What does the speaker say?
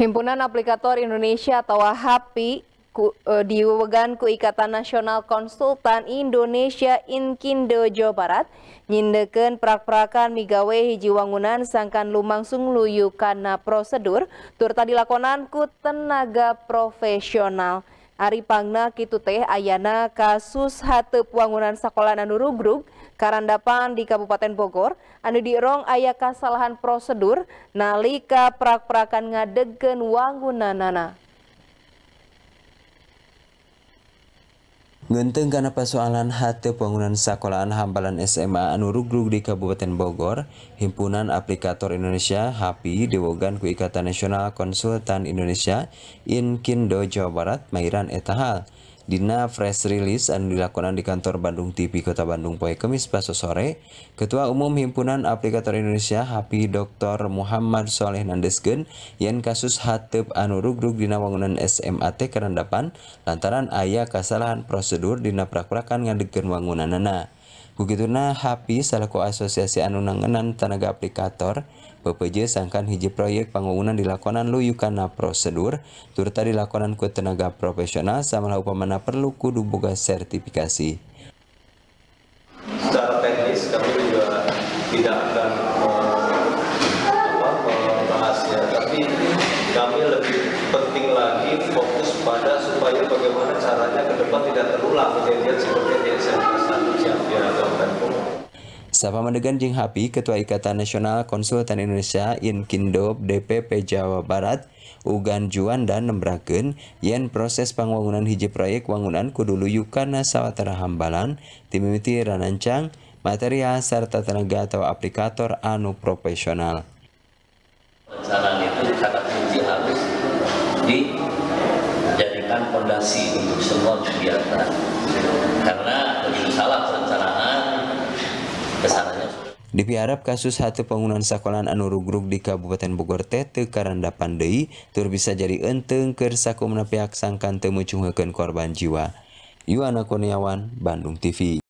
Himpunan Aplikator Indonesia atau HAPI ku, eh, di Wegan Ikatan Nasional Konsultan Indonesia Inkindo Jawa Barat nyindeken prak-prakan migawe hiji wangunan sangkan lumangsung luyu karena prosedur turta tadi tenaga profesional. Ari Pangna kitu teh ayana kasus hateup wangunan sekolah anu rugrug Karandapan di Kabupaten Bogor anu dirong aya kasalahan prosedur nalika prak-prakan ngadegkeun wangunanana. Ngenteng karena persoalan hati bangunan sekolahan hambalan SMA Anurugruk di Kabupaten Bogor, Himpunan Aplikator Indonesia HAPI Dewogan ku Ikatan Nasional Konsultan Indonesia Inkindo Jawa Barat Mairan Etahal. Dina fresh release dan dilakukan di kantor Bandung TV Kota Bandung poin Kemis Paso sore, Ketua Umum Himpunan Aplikator Indonesia Hapi Dr. Muhammad Soleh Nandesgen yang kasus hatep anu rugrug dina wangunan SMAT Kerendapan lantaran ayah kesalahan prosedur dina prakurakan ngadegen wangunan anak. Begituna HAPI selaku Asosiasi Anu Tenaga Aplikator, PPJ sangkan hiji proyek panggungunan dilakonan luyu kana prosedur, turta dilakonan ku tenaga profesional sama upamana perlu kudu buka sertifikasi. Sapamadegan jeung Hapi, Ketua Ikatan Nasional Konsultan Indonesia Inkindo DPP Jawa Barat, Ugan dan nembraken yen proses pangwangunan hiji proyek wangunan kudu luyu kana sawatara hambalan timimiti ranancang, material serta tenaga atau aplikator anu profesional. Saran itu sangat kunci harus dijadikan fondasi untuk semua kegiatan Dipiharap kasus Hte Penunan Sakolan Anururup di Kabupaten Bugortete karanda Pandai ter bisa jari entengker saku meneppiakksangkan temmucunken korban jiwa Yuana Koniawan Bandung TV.